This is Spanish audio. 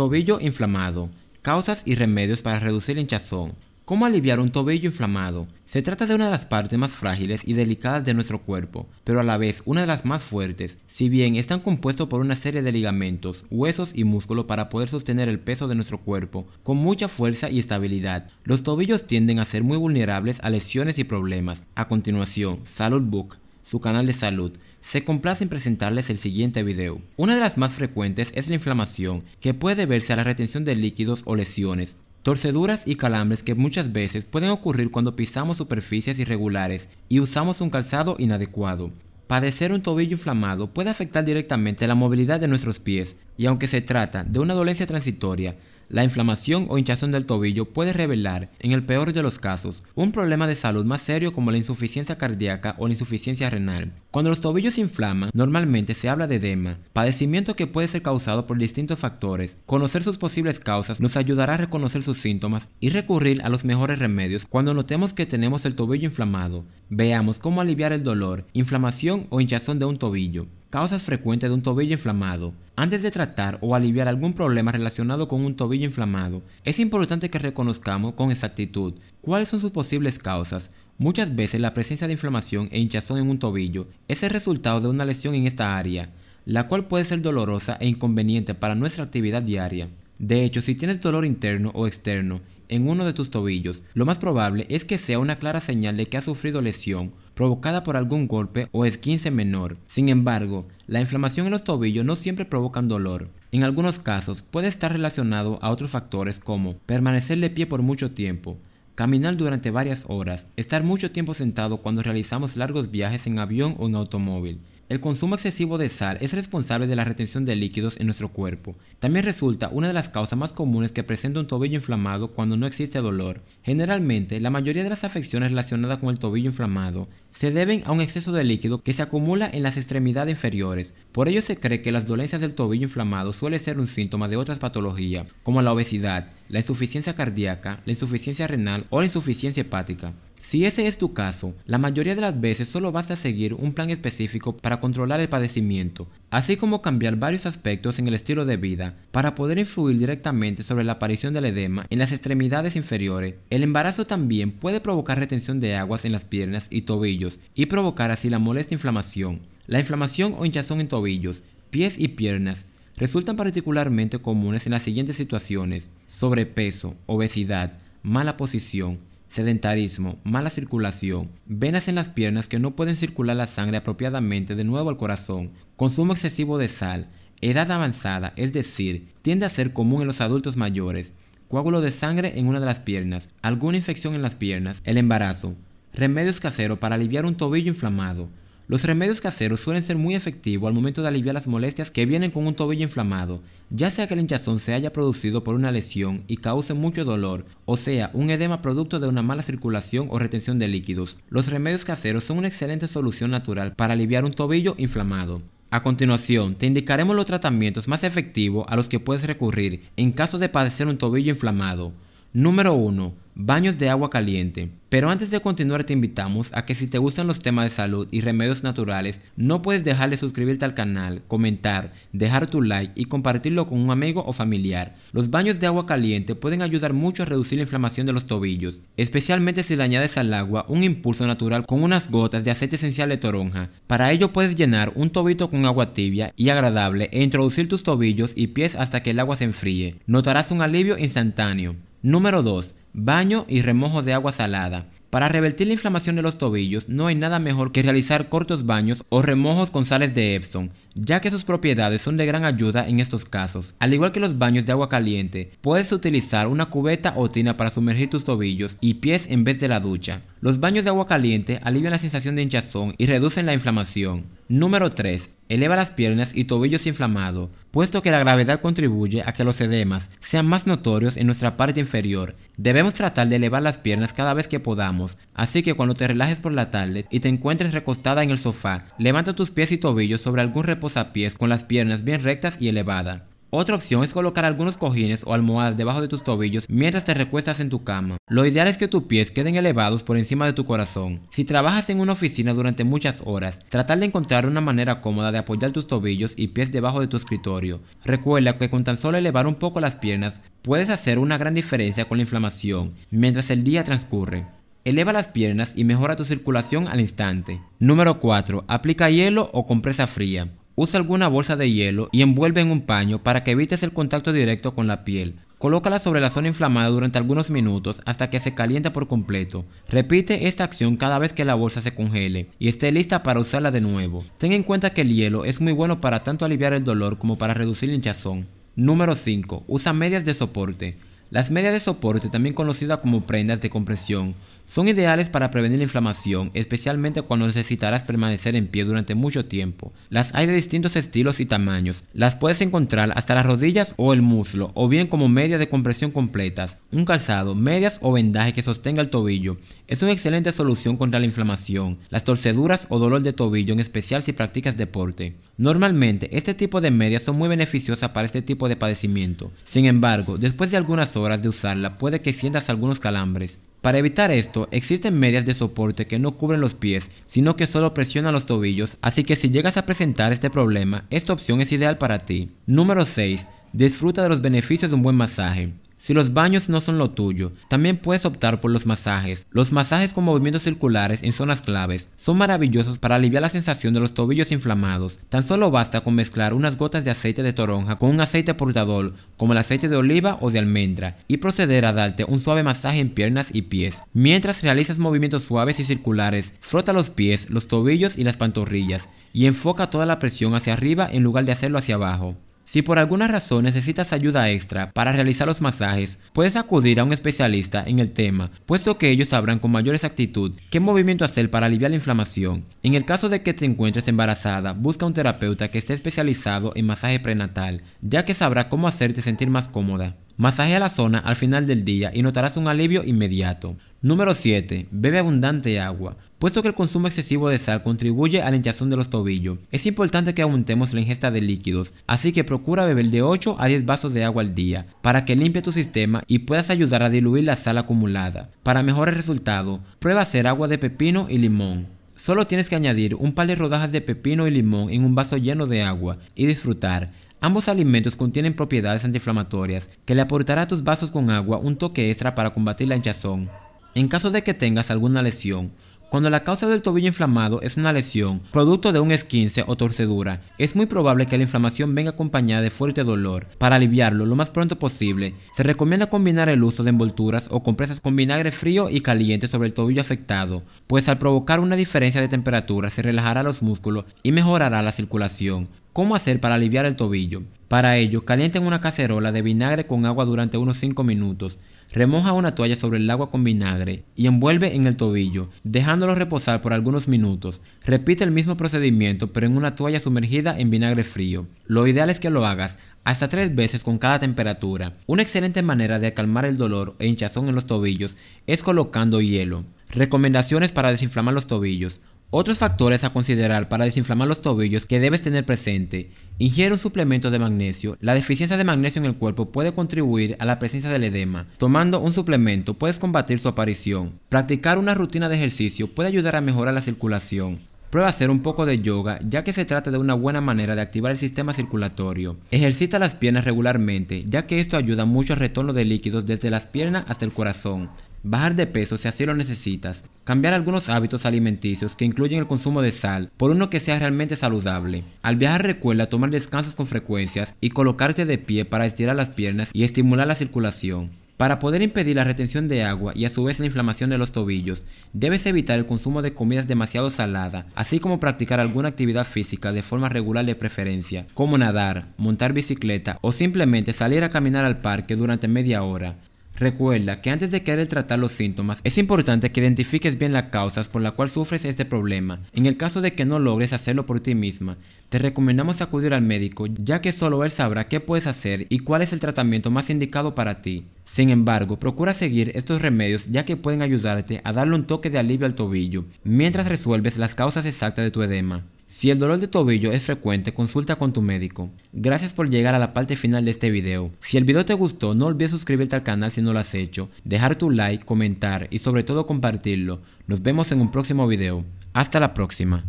Tobillo inflamado. Causas y remedios para reducir la hinchazón. ¿Cómo aliviar un tobillo inflamado? Se trata de una de las partes más frágiles y delicadas de nuestro cuerpo, pero a la vez una de las más fuertes, si bien están compuestos por una serie de ligamentos, huesos y músculos para poder sostener el peso de nuestro cuerpo con mucha fuerza y estabilidad. Los tobillos tienden a ser muy vulnerables a lesiones y problemas. A continuación, Salud Book, su canal de salud, se complace en presentarles el siguiente video. Una de las más frecuentes es la inflamación, que puede deberse a la retención de líquidos o lesiones, Torceduras y calambres que muchas veces pueden ocurrir cuando pisamos superficies irregulares y usamos un calzado inadecuado. Padecer un tobillo inflamado puede afectar directamente la movilidad de nuestros pies, y aunque se trata de una dolencia transitoria, la inflamación o hinchazón del tobillo puede revelar, en el peor de los casos, un problema de salud más serio como la insuficiencia cardíaca o la insuficiencia renal. Cuando los tobillos se inflaman, normalmente se habla de edema, padecimiento que puede ser causado por distintos factores. Conocer sus posibles causas nos ayudará a reconocer sus síntomas y recurrir a los mejores remedios cuando notemos que tenemos el tobillo inflamado. Veamos cómo aliviar el dolor, inflamación o hinchazón de un tobillo. Causas frecuentes de un tobillo inflamado. Antes de tratar o aliviar algún problema relacionado con un tobillo inflamado, es importante que reconozcamos con exactitud cuáles son sus posibles causas. Muchas veces la presencia de inflamación e hinchazón en un tobillo es el resultado de una lesión en esta área, la cual puede ser dolorosa e inconveniente para nuestra actividad diaria. De hecho, si tienes dolor interno o externo en uno de tus tobillos, lo más probable es que sea una clara señal de que has sufrido lesión provocada por algún golpe o esquince menor. Sin embargo, la inflamación en los tobillos no siempre provoca dolor. En algunos casos puede estar relacionado a otros factores como permanecer de pie por mucho tiempo, caminar durante varias horas, estar mucho tiempo sentado cuando realizamos largos viajes en avión o en automóvil, el consumo excesivo de sal es responsable de la retención de líquidos en nuestro cuerpo. También resulta una de las causas más comunes que presenta un tobillo inflamado cuando no existe dolor. Generalmente, la mayoría de las afecciones relacionadas con el tobillo inflamado se deben a un exceso de líquido que se acumula en las extremidades inferiores. Por ello se cree que las dolencias del tobillo inflamado suele ser un síntoma de otras patologías, como la obesidad, la insuficiencia cardíaca, la insuficiencia renal o la insuficiencia hepática. Si ese es tu caso, la mayoría de las veces solo basta a seguir un plan específico para controlar el padecimiento, así como cambiar varios aspectos en el estilo de vida para poder influir directamente sobre la aparición del edema en las extremidades inferiores. El embarazo también puede provocar retención de aguas en las piernas y tobillos y provocar así la molesta e inflamación. La inflamación o hinchazón en tobillos, pies y piernas resultan particularmente comunes en las siguientes situaciones, sobrepeso, obesidad, mala posición, sedentarismo, mala circulación, venas en las piernas que no pueden circular la sangre apropiadamente de nuevo al corazón, consumo excesivo de sal, edad avanzada, es decir, tiende a ser común en los adultos mayores, coágulo de sangre en una de las piernas, alguna infección en las piernas, el embarazo, remedios caseros para aliviar un tobillo inflamado, los remedios caseros suelen ser muy efectivos al momento de aliviar las molestias que vienen con un tobillo inflamado, ya sea que el hinchazón se haya producido por una lesión y cause mucho dolor, o sea, un edema producto de una mala circulación o retención de líquidos. Los remedios caseros son una excelente solución natural para aliviar un tobillo inflamado. A continuación, te indicaremos los tratamientos más efectivos a los que puedes recurrir en caso de padecer un tobillo inflamado. Número 1. Baños de agua caliente. Pero antes de continuar te invitamos a que si te gustan los temas de salud y remedios naturales, no puedes dejar de suscribirte al canal, comentar, dejar tu like y compartirlo con un amigo o familiar. Los baños de agua caliente pueden ayudar mucho a reducir la inflamación de los tobillos, especialmente si le añades al agua un impulso natural con unas gotas de aceite esencial de toronja. Para ello puedes llenar un tobito con agua tibia y agradable e introducir tus tobillos y pies hasta que el agua se enfríe. Notarás un alivio instantáneo. Número 2. Baño y remojo de agua salada. Para revertir la inflamación de los tobillos no hay nada mejor que realizar cortos baños o remojos con sales de Epsom, ya que sus propiedades son de gran ayuda en estos casos. Al igual que los baños de agua caliente, puedes utilizar una cubeta o tina para sumergir tus tobillos y pies en vez de la ducha. Los baños de agua caliente alivian la sensación de hinchazón y reducen la inflamación. Número 3. Eleva las piernas y tobillos inflamados, puesto que la gravedad contribuye a que los edemas sean más notorios en nuestra parte inferior. Debemos tratar de elevar las piernas cada vez que podamos Así que cuando te relajes por la tarde y te encuentres recostada en el sofá, levanta tus pies y tobillos sobre algún reposapiés con las piernas bien rectas y elevadas. Otra opción es colocar algunos cojines o almohadas debajo de tus tobillos mientras te recuestas en tu cama. Lo ideal es que tus pies queden elevados por encima de tu corazón. Si trabajas en una oficina durante muchas horas, tratar de encontrar una manera cómoda de apoyar tus tobillos y pies debajo de tu escritorio. Recuerda que con tan solo elevar un poco las piernas puedes hacer una gran diferencia con la inflamación mientras el día transcurre. Eleva las piernas y mejora tu circulación al instante. Número 4. Aplica hielo o compresa fría. Usa alguna bolsa de hielo y envuelve en un paño para que evites el contacto directo con la piel. Colócala sobre la zona inflamada durante algunos minutos hasta que se calienta por completo. Repite esta acción cada vez que la bolsa se congele y esté lista para usarla de nuevo. Ten en cuenta que el hielo es muy bueno para tanto aliviar el dolor como para reducir la hinchazón. Número 5. Usa medias de soporte. Las medias de soporte, también conocidas como prendas de compresión, son ideales para prevenir la inflamación, especialmente cuando necesitarás permanecer en pie durante mucho tiempo. Las hay de distintos estilos y tamaños. Las puedes encontrar hasta las rodillas o el muslo, o bien como medias de compresión completas. Un calzado, medias o vendaje que sostenga el tobillo es una excelente solución contra la inflamación, las torceduras o dolor de tobillo, en especial si practicas deporte. Normalmente, este tipo de medias son muy beneficiosas para este tipo de padecimiento. Sin embargo, después de algunas horas, horas de usarla puede que sientas algunos calambres. Para evitar esto, existen medias de soporte que no cubren los pies, sino que solo presionan los tobillos, así que si llegas a presentar este problema, esta opción es ideal para ti. Número 6. Disfruta de los beneficios de un buen masaje. Si los baños no son lo tuyo, también puedes optar por los masajes. Los masajes con movimientos circulares en zonas claves son maravillosos para aliviar la sensación de los tobillos inflamados. Tan solo basta con mezclar unas gotas de aceite de toronja con un aceite portador, como el aceite de oliva o de almendra, y proceder a darte un suave masaje en piernas y pies. Mientras realizas movimientos suaves y circulares, frota los pies, los tobillos y las pantorrillas, y enfoca toda la presión hacia arriba en lugar de hacerlo hacia abajo. Si por alguna razón necesitas ayuda extra para realizar los masajes, puedes acudir a un especialista en el tema, puesto que ellos sabrán con mayor exactitud qué movimiento hacer para aliviar la inflamación. En el caso de que te encuentres embarazada, busca un terapeuta que esté especializado en masaje prenatal, ya que sabrá cómo hacerte sentir más cómoda. Masajea la zona al final del día y notarás un alivio inmediato. Número 7. Bebe abundante agua. Puesto que el consumo excesivo de sal contribuye a la hinchazón de los tobillos, es importante que aumentemos la ingesta de líquidos, así que procura beber de 8 a 10 vasos de agua al día para que limpie tu sistema y puedas ayudar a diluir la sal acumulada. Para mejores resultados, prueba hacer agua de pepino y limón. Solo tienes que añadir un par de rodajas de pepino y limón en un vaso lleno de agua y disfrutar. Ambos alimentos contienen propiedades antiinflamatorias que le aportará a tus vasos con agua un toque extra para combatir la hinchazón. En caso de que tengas alguna lesión, cuando la causa del tobillo inflamado es una lesión, producto de un esquince o torcedura, es muy probable que la inflamación venga acompañada de fuerte dolor. Para aliviarlo lo más pronto posible, se recomienda combinar el uso de envolturas o compresas con vinagre frío y caliente sobre el tobillo afectado, pues al provocar una diferencia de temperatura se relajará los músculos y mejorará la circulación. ¿Cómo hacer para aliviar el tobillo? Para ello, calienten una cacerola de vinagre con agua durante unos 5 minutos. Remoja una toalla sobre el agua con vinagre y envuelve en el tobillo, dejándolo reposar por algunos minutos. Repite el mismo procedimiento pero en una toalla sumergida en vinagre frío. Lo ideal es que lo hagas hasta tres veces con cada temperatura. Una excelente manera de calmar el dolor e hinchazón en los tobillos es colocando hielo. Recomendaciones para desinflamar los tobillos. Otros factores a considerar para desinflamar los tobillos que debes tener presente. Ingiere un suplemento de magnesio. La deficiencia de magnesio en el cuerpo puede contribuir a la presencia del edema. Tomando un suplemento puedes combatir su aparición. Practicar una rutina de ejercicio puede ayudar a mejorar la circulación. Prueba a hacer un poco de yoga ya que se trata de una buena manera de activar el sistema circulatorio. Ejercita las piernas regularmente ya que esto ayuda mucho al retorno de líquidos desde las piernas hasta el corazón bajar de peso si así lo necesitas, cambiar algunos hábitos alimenticios que incluyen el consumo de sal por uno que sea realmente saludable. Al viajar recuerda tomar descansos con frecuencias y colocarte de pie para estirar las piernas y estimular la circulación. Para poder impedir la retención de agua y a su vez la inflamación de los tobillos, debes evitar el consumo de comidas demasiado saladas, así como practicar alguna actividad física de forma regular de preferencia, como nadar, montar bicicleta o simplemente salir a caminar al parque durante media hora. Recuerda que antes de querer tratar los síntomas, es importante que identifiques bien las causas por las cuales sufres este problema. En el caso de que no logres hacerlo por ti misma, te recomendamos acudir al médico, ya que solo él sabrá qué puedes hacer y cuál es el tratamiento más indicado para ti. Sin embargo, procura seguir estos remedios ya que pueden ayudarte a darle un toque de alivio al tobillo, mientras resuelves las causas exactas de tu edema. Si el dolor de tobillo es frecuente, consulta con tu médico. Gracias por llegar a la parte final de este video. Si el video te gustó, no olvides suscribirte al canal si no lo has hecho, dejar tu like, comentar y sobre todo compartirlo. Nos vemos en un próximo video. Hasta la próxima.